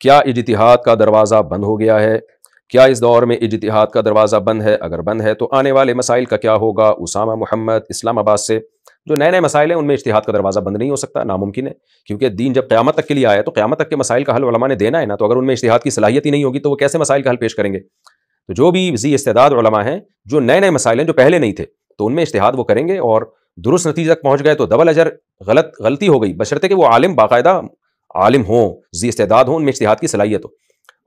क्या इजतहाद का दरवाज़ा बंद हो गया है क्या इस दौर में इजतहाद का दरवाज़ा बंद है अगर बंद है तो आने वाले मसाइल का क्या होगा उसामा मोहम्मद इस्लामाबाद से जो नए नए मसाइल हैं उनमें इश्तिहाद का दरवाज़ा बंद नहीं हो सकता नामुमकिन है क्योंकि दीन जब क्यामत तक के लिए आया तो क्यामत तक के मसाइल का हल वलमा ने देना है ना तो अगर उनमें इश्तिहाद की सलाहियत ही नहीं होगी तो वो कैसे मसाइल का हल पेश करेंगे तो जो भी जी इस्तेदाद हैं जो नए नए मसाइल हैं जो पहले नहीं थे तो उनमें इश्तिहाद वो करेंगे और दुरुस्त नतीजे तक पहुँच गए तो डबल अजर गलत गलती हो गई बशरते कि वो आलिम बाकायदा आलिम हों जी इस्तेदाद हों उनमें इश्तहाद की सलाहियत हो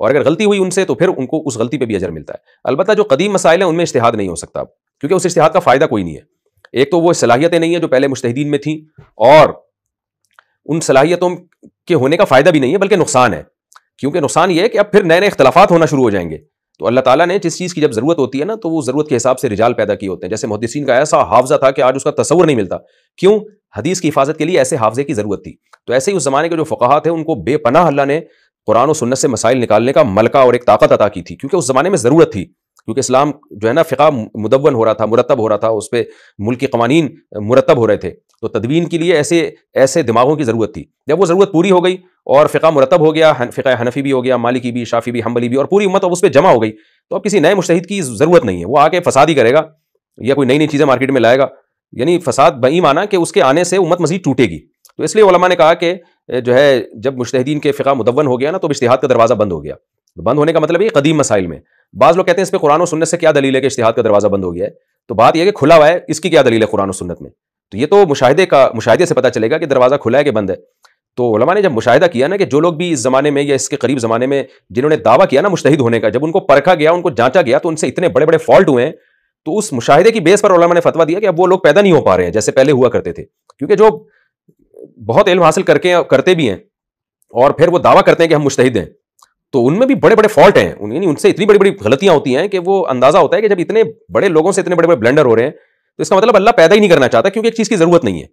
और अगर गलती हुई उनसे तो फिर उनको उस गलती पर भी अजर मिलता है अलबत् जो कदीम मसाइल हैं उनमें इश्तिहाद नहीं हो सकता अब क्योंकि उस इश्तिहाद का फ़ायदा कोई नहीं है एक तो वो सलाहियतें नहीं है जो पहले मुश्तदीन में थी और उन सलाहियतों के होने का फ़ायदा भी नहीं है बल्कि नुकसान है क्योंकि नुकसान ये है कि अब फिर नए नए इख्तलाफात होना शुरू हो जाएंगे तो अल्लाह ताला ने जिस चीज़ की जब ज़रूरत होती है ना तो वो ज़रूरत के हिसाब से रिजाल पैदा किए होते हैं जैसे मुहदसिन का ऐसा हाफजा था कि आज उसका तस्वर नहीं मिलता क्यों हदीस की हिफाजत के लिए ऐसे हाफजे की ज़रूरत थी तो ऐसे ही उस ज़माने के जो फ़ुकाहा थे उनको बेपनाह अल्लाह ने कुरान और सुन्नत से मसाइल निकालने का मलका और एक ताकत अदा की थी क्योंकि उस ज़माने में ज़रूरत थी क्योंकि इस्लाम जो है ना फ़िका मुदवन हो रहा था मुरतब हो रहा था उस पर मुल्क के कवानीन मुरतब हो रहे थे तो तदवीन के लिए ऐसे ऐसे दिमागों की ज़रूरत थी जब वो ज़रूरत पूरी हो गई और फ़िका मुरतब हो गया फ़िका हनफी भी हो गया मालिकी भी शाफी भी हम्बली भी और पूरी उम्मत अब उस पर जमा हो गई तो अब किसी नए मुशहद की ज़रूरत नहीं है वो आके फसाद ही करेगा या कोई नई नई चीज़ें मार्केट में लाएगा यानी फसाद बई माना कि उसके आने से उम्मत मजीद टूटेगी तो इसलिए ओलमा ने कहा कि जो है जब मुश्तदीन के फ़िका मुदवन हो गया ना तो इश्तहाद का दरवाज़ा बंद हो गया तो बंद होने का मतलब ये कदीम मसाइल में बाज़ लोग कहते हैं इस पर कुरान और सुन्नत से क्या दलील है कि इश्तहाद का दरवाज़ा बंद हो गया है तो बात यह कि खुला हुआ है इसकी क्या दलील है कुरान और सुन्नत में तो ये तो मुशाहे का मुशाहे से पता चलेगा कि दरवाज़ा खुला है कि बंद है तो उलमा ने जब मुशाह किया ना कि जो लोग भी इस ज़माने में या इसके करीब ज़माने में जिन्होंने दावा किया ना मुश्तहिद होने का जब उनको परखा गया उनको जांचा गया तो उनसे इतने बड़े बड़े फॉल्ट हुए तो उस मुशाहिदे की बेस पर ओलमा ने फतवा दिया कि अब वो लोग पैदा नहीं हो पा रहे हैं जैसे पहले हुआ करते थे क्योंकि जो बहुत इल्म हासिल करके करते भी हैं और फिर वो दावा करते हैं कि हम मुश्तिद हैं तो उनमें भी बड़े बड़े फॉल्ट हैं उन उनसे इतनी बड़ी बड़ी गलतियां होती हैं कि वो अंदाजा होता है कि जब इतने बड़े लोगों से इतने बड़े बड़े ब्लेंडर हो रहे हैं तो इसका मतलब अल्लाह पैदा ही नहीं करना चाहता क्योंकि एक चीज़ की ज़रूरत नहीं है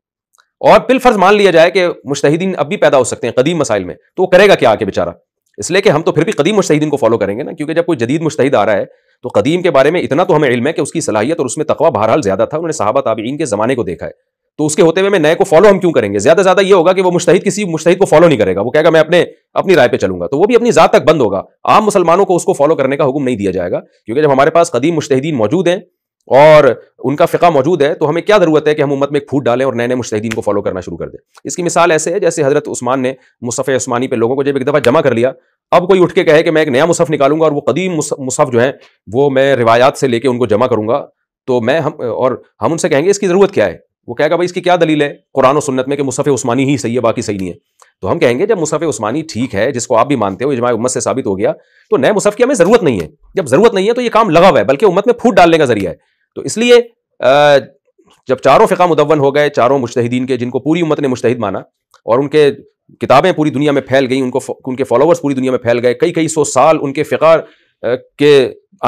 और बिल फर्ज मान लिया जाए कि मुश्तिदीन अब भी पैदा हो सकते हैं कदीम मसाइल में तो वो करेगा क्या आके बेचारा इसलिए कि हम तो फिर भी कदीम मुश्तिदीन को फॉलो करेंगे ना क्योंकि जब कोई जदीद मुश्तिद आ रहा है तो कदीम के बारे में इतना तो हमें इल्म है कि उसकी सलाहियत और उसमें तकवा बहरहाल ज्यादा था उन्होंने साहबा ताबीन के जमाने को देखा है तो उसके होते हुए मैं नए को फॉलो हम क्यों करेंगे ज्यादा ज्यादा ये होगा कि वो मुश्तहिद किसी मुश्तहिद को फॉलो नहीं करेगा वो कहेगा मैं अपने अपनी राय पे चलूंगा तो वो भी अपनी ज़ात तक बंद होगा आम मुसलमानों को उसको फॉलो करने का हुक्म नहीं दिया जाएगा क्योंकि जब हमारे पास कदीम मुश्तहिदीन मौजूद हैं और उनका फ़िका मौजूद है तो हमें क्या ज़रूरत है कि हम उम्मत में एक फूट डालें और नए नए मुश्तिन को फॉलो करना शुरू कर दें इसकी मिसाल ऐसे है जैसे हज़रत उस्मान ने मुसफ़ उस्मानी पे लोगों को जब एक दफ़ा जमा कर लिया अब कोई उठ के कहे कि मैं एक नया मुसफ़ निकालूंगा और वो कदीम मुसफ़ जो है वो मैं रिवायात से लेके उनको जमा करूंगा तो मैं हम और हम उनसे कहेंगे इसकी ज़रूरत क्या है वो कहेगा भाई इसकी क्या दलील है कुरान और सुन्नत में कि मुसफ़ उस्मानी ही सही है बाकी सही नहीं है तो हम कहेंगे जब मुसफ़ उस्मानी ठीक है जिसको आप भी मानते हो जमा उम्मत से साबित हो गया तो नए मुसफ़ की हमें ज़रूरत नहीं है जब ज़रूरत नहीं है तो ये काम लगा हुआ है बल्कि उम्मत में फूट डालने का जरिया है तो इसलिए जब चारों फ़िका मुदवन हो गए चारों मुश्तदीन के जिनको पूरी उम्मत ने मुश्तद माना और उनके किताबें पूरी दुनिया में फैल गई उनको उनके फॉलोअर्स पूरी दुनिया में फैल गए कई कई सौ साल उनके फ़िका के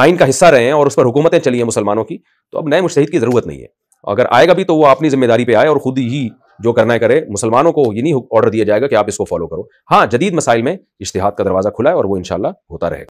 आइन का हिस्सा रहे हैं और उस पर हुकूमतें चली हैं मुसलमानों की तो अब नए मुश्तद की ज़रूरत नहीं है अगर आएगा भी तो वो अपनी जिम्मेदारी पे आए और खुद ही जो करना है करे मुसलमानों को ये नहीं ऑर्डर दिया जाएगा कि आप इसको फॉलो करो हाँ जदीद मसाइल में इश्तिहाद का दरवाज़ा खुला है और वो इनशाला होता रहेगा